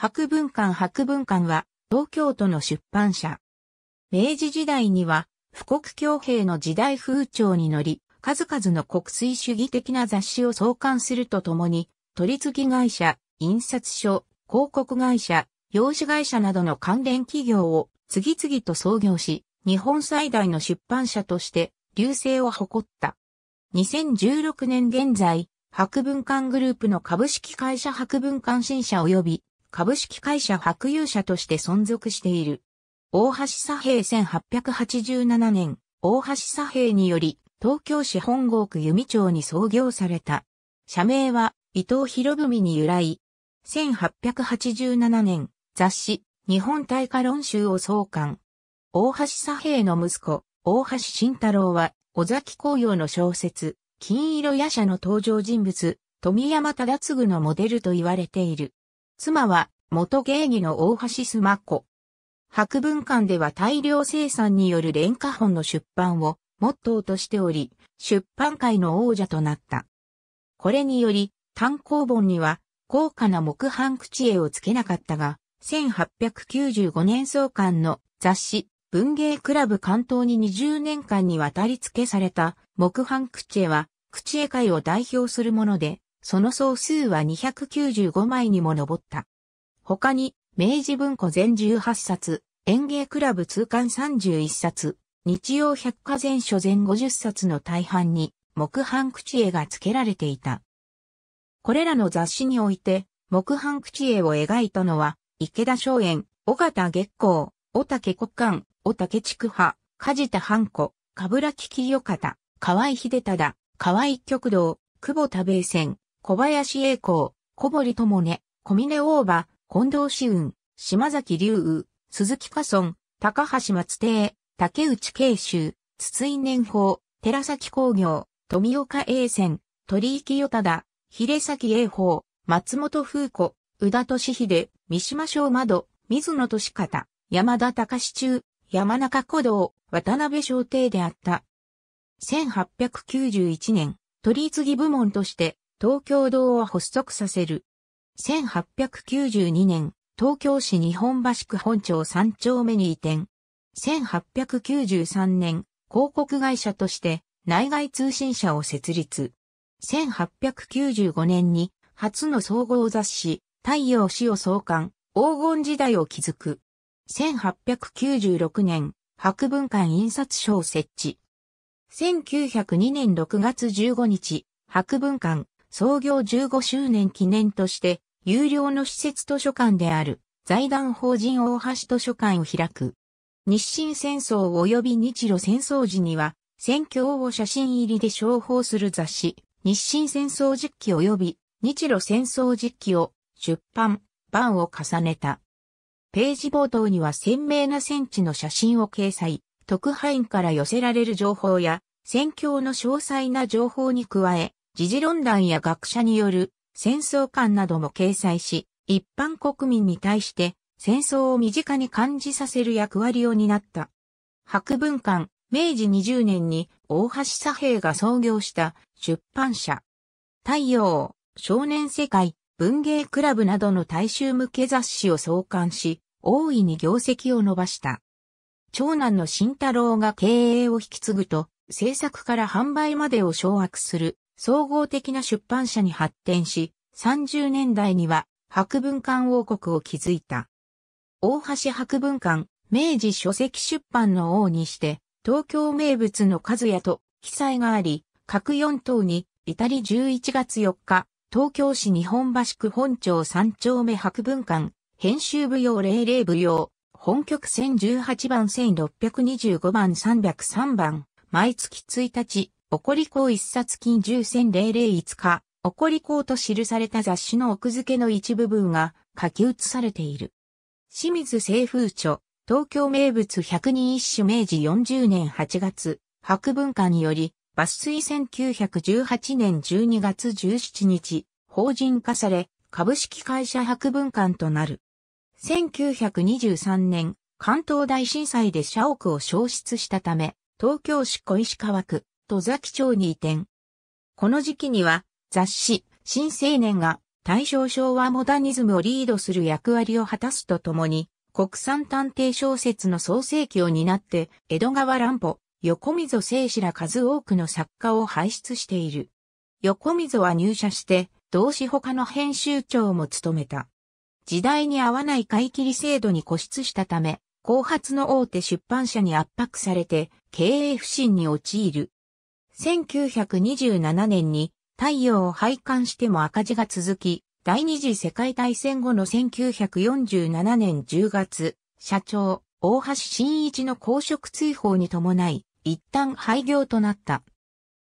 博文館博文館は東京都の出版社。明治時代には富国強兵の時代風潮に乗り、数々の国粋主義的な雑誌を創刊するとともに、取次会社、印刷所、広告会社、用紙会社などの関連企業を次々と創業し、日本最大の出版社として流星を誇った。2016年現在、博文館グループの株式会社博文館新社及び株式会社白友社として存続している。大橋左平1887年、大橋左平により、東京市本郷区弓町に創業された。社名は伊藤博文に由来。1887年、雑誌、日本大化論集を創刊。大橋左平の息子、大橋慎太郎は、尾崎紅葉の小説、金色夜叉の登場人物、富山忠次のモデルと言われている。妻は元芸妓の大橋すま子。博文館では大量生産による廉価本の出版をモットーとしており、出版界の王者となった。これにより、単行本には高価な木版口絵をつけなかったが、1895年創刊の雑誌文芸クラブ関東に20年間にわたり付けされた木版口絵は口絵界を代表するもので、その総数は295枚にも上った。他に、明治文庫全18冊、演芸クラブ通貫31冊、日曜百科全書全50冊の大半に、木版口絵が付けられていた。これらの雑誌において、木版口絵を描いたのは、池田松園、尾形月光、尾竹国館、尾竹畜派、梶田半子、かぶらききよかた、河合秀忠、河合極道、久保田米線、小林栄光、小堀智音、小峰大場、近藤志雲、島崎隆雨、鈴木花村、高橋松亭、竹内慶州、筒井年宝、寺崎工業、富岡栄泉、鳥池与忠、秀崎栄宝、松本風子、宇田敏秀、三島省窓、水野敏方、山田隆中、山中古道、渡辺小亭であった。1891年、取り次ぎ部門として、東京堂を発足させる。1892年、東京市日本橋区本町3丁目に移転。1893年、広告会社として内外通信社を設立。1895年に初の総合雑誌、太陽氏を創刊、黄金時代を築く。1896年、博文館印刷所を設置。1902年6月15日、博文館、創業15周年記念として、有料の施設図書館である財団法人大橋図書館を開く。日清戦争及び日露戦争時には、戦況を写真入りで商報する雑誌、日清戦争実記及び日露戦争実記を出版、版を重ねた。ページ冒頭には鮮明な戦地の写真を掲載、特派員から寄せられる情報や、戦況の詳細な情報に加え、時事論壇や学者による戦争観なども掲載し、一般国民に対して戦争を身近に感じさせる役割を担った。博文館、明治20年に大橋左平が創業した出版社。太陽、少年世界、文芸クラブなどの大衆向け雑誌を創刊し、大いに業績を伸ばした。長男の慎太郎が経営を引き継ぐと、制作から販売までを掌握する総合的な出版社に発展し、30年代には博文館王国を築いた。大橋博文館、明治書籍出版の王にして、東京名物の数屋と記載があり、各4等に、至り11月4日、東京市日本橋区本町3丁目博文館、編集部用00部用、本局1018番1625番303番、毎月1日、おこりこ一冊金10千001日、おこりこうと記された雑誌の奥付けの一部分が書き写されている。清水清風著、東京名物百人一首明治40年8月、博文館により、抜粋1918年12月17日、法人化され、株式会社博文館となる。1923年、関東大震災で社屋を消失したため、東京市小石川区、戸崎町に移転。この時期には雑誌、新青年が大正昭和モダニズムをリードする役割を果たすとともに、国産探偵小説の創世記を担って、江戸川乱歩、横溝正史ら数多くの作家を輩出している。横溝は入社して、同志他の編集長も務めた。時代に合わない買い切り制度に固執したため、後発の大手出版社に圧迫されて経営不振に陥る。1927年に太陽を廃刊しても赤字が続き、第二次世界大戦後の1947年10月、社長、大橋新一の公職追放に伴い、一旦廃業となった。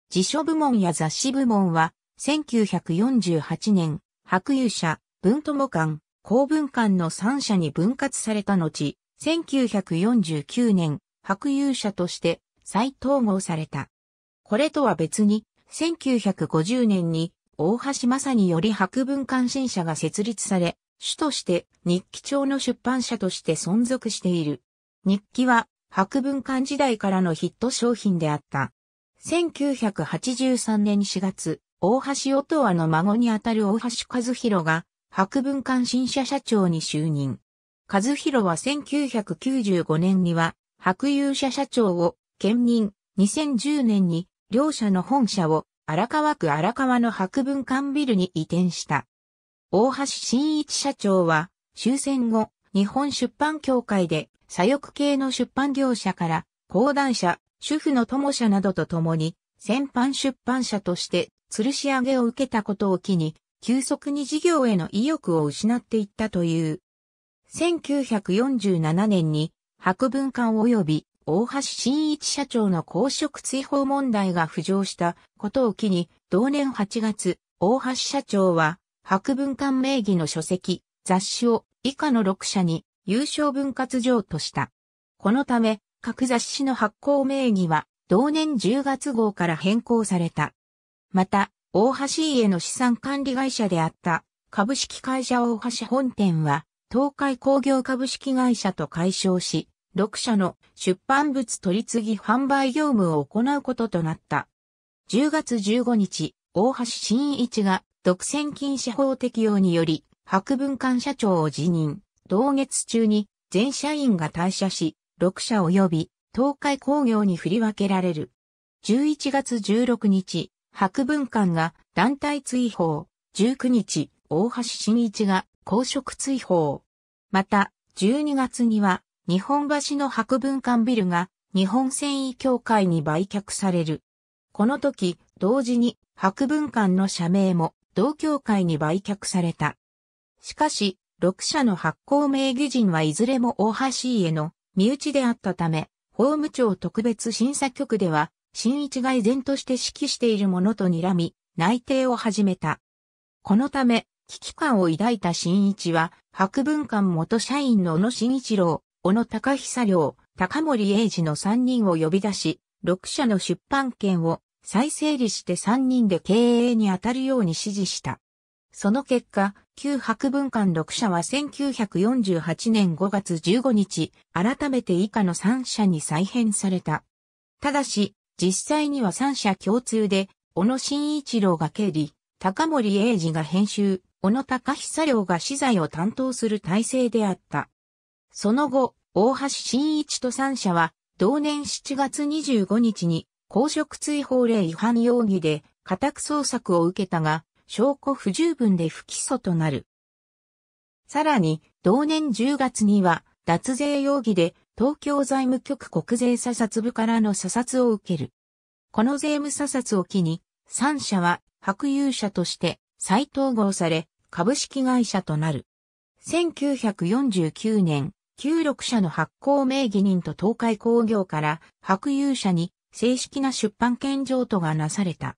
辞書部門や雑誌部門は、1948年、白油社、文友館、公文館の3社に分割された後、1949年、白油社として再統合された。これとは別に、1950年に大橋正により博文関心社が設立され、主として日記帳の出版社として存続している。日記は博文館時代からのヒット商品であった。1983年4月、大橋音羽の孫にあたる大橋和弘が博文館新社社長に就任。和弘は1995年には白友社社長を兼任、2010年に両社の本社を荒川区荒川の博文館ビルに移転した。大橋新一社長は終戦後、日本出版協会で左翼系の出版業者から講談社、主婦の友社などと共に先般出版社として吊るし上げを受けたことを機に急速に事業への意欲を失っていったという。1947年に博文館及び大橋新一社長の公職追放問題が浮上したことを機に、同年8月、大橋社長は、博文館名義の書籍、雑誌を以下の6社に優勝分割上とした。このため、各雑誌の発行名義は、同年10月号から変更された。また、大橋家の資産管理会社であった、株式会社大橋本店は、東海工業株式会社と解消し、6社の出版物取り次ぎ販売業務を行うこととなった。10月15日、大橋新一が独占禁止法適用により、博文館社長を辞任。同月中に全社員が退社し、6社及び東海工業に振り分けられる。11月16日、博文館が団体追放。19日、大橋新一が公職追放。また、12月には日本橋の博文館ビルが日本繊維協会に売却される。この時、同時に博文館の社名も同協会に売却された。しかし、六社の発行名義人はいずれも大橋家の身内であったため、法務庁特別審査局では、新一が依然として指揮しているものと睨み、内定を始めた。このため、危機感を抱いた新一は、博文館元社員の小野新一郎、小野高久良、高森英二の3人を呼び出し、6社の出版権を再整理して3人で経営に当たるように指示した。その結果、旧博文館6社は1948年5月15日、改めて以下の3社に再編された。ただし、実際には3社共通で、小野慎一郎が経理、高森英二が編集、小野高久良が資材を担当する体制であった。その後、大橋新一と三社は、同年7月25日に、公職追放令違反容疑で、家宅捜索を受けたが、証拠不十分で不起訴となる。さらに、同年10月には、脱税容疑で、東京財務局国税査察部からの査察を受ける。この税務査察を機に、三社は、白有者として再統合され、株式会社となる。1949年、旧六社の発行名義人と東海工業から白有社に正式な出版権譲渡がなされた。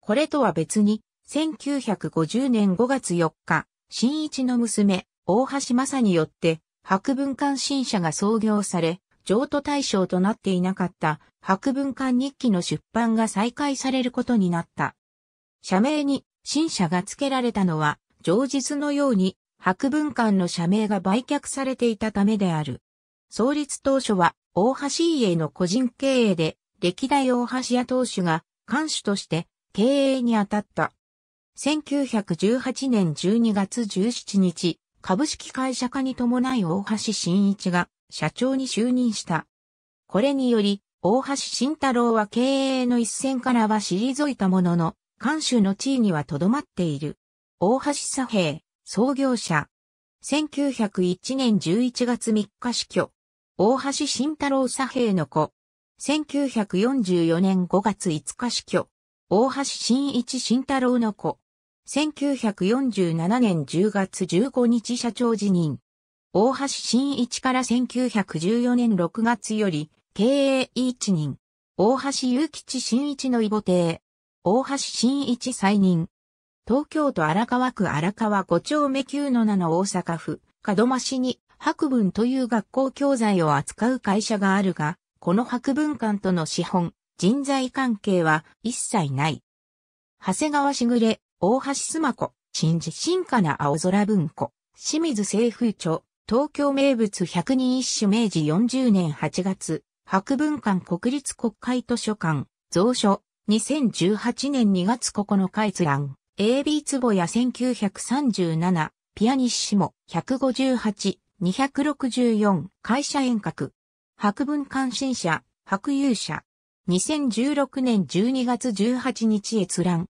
これとは別に、1950年5月4日、新一の娘、大橋正によって、白文館新社が創業され、譲渡対象となっていなかった白文館日記の出版が再開されることになった。社名に新社が付けられたのは、上日のように博文館の社名が売却されていたためである。創立当初は大橋家の個人経営で、歴代大橋屋当主が館主として経営に当たった。1918年12月17日、株式会社化に伴い大橋新一が社長に就任した。これにより、大橋慎太郎は経営の一線からは退いたものの、監守の地位には留まっている。大橋左平、創業者。1901年11月3日死去。大橋慎太郎左平の子。1944年5月5日死去。大橋慎一慎太郎の子。1947年10月15日社長辞任。大橋慎一から1914年6月より、経営一任。大橋祐吉慎一の異母邸。大橋慎一再任。東京都荒川区荒川5丁目9のの大阪府、門真市に、博文という学校教材を扱う会社があるが、この博文館との資本、人材関係は一切ない。長谷川しぐれ、大橋すま子、新次新かな青空文庫、清水清風町、東京名物百人一首明治40年8月、博文館国立国会図書館、蔵書、2018年2月9日閲覧。AB 坪や1937、ピアニッシモ、158、264、会社遠隔。博文関心者博勇者2016年12月18日閲覧。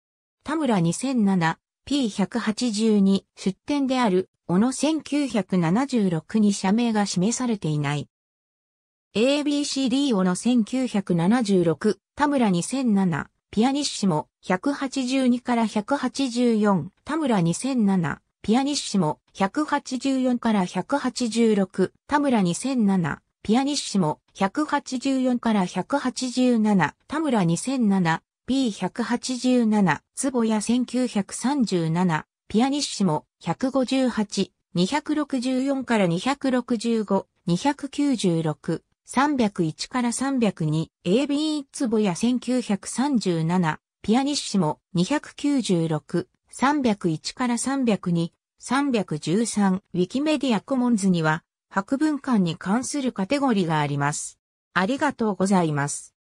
田村2007、P182 出展である、小野1976に社名が示されていない。ABCD 小野1976、田村2007、ピアニッシモ、182から184、田村2007、ピアニッシモ、184から186、田村2007、ピアニッシモ、184から187、田村2007、P187、坪谷1937、ピアニッシモ、158、264から265、296、301から302、AB 坪や1937、ピアニッシモ296、301から302、313、ウィキメディアコモンズには、博文館に関するカテゴリーがあります。ありがとうございます。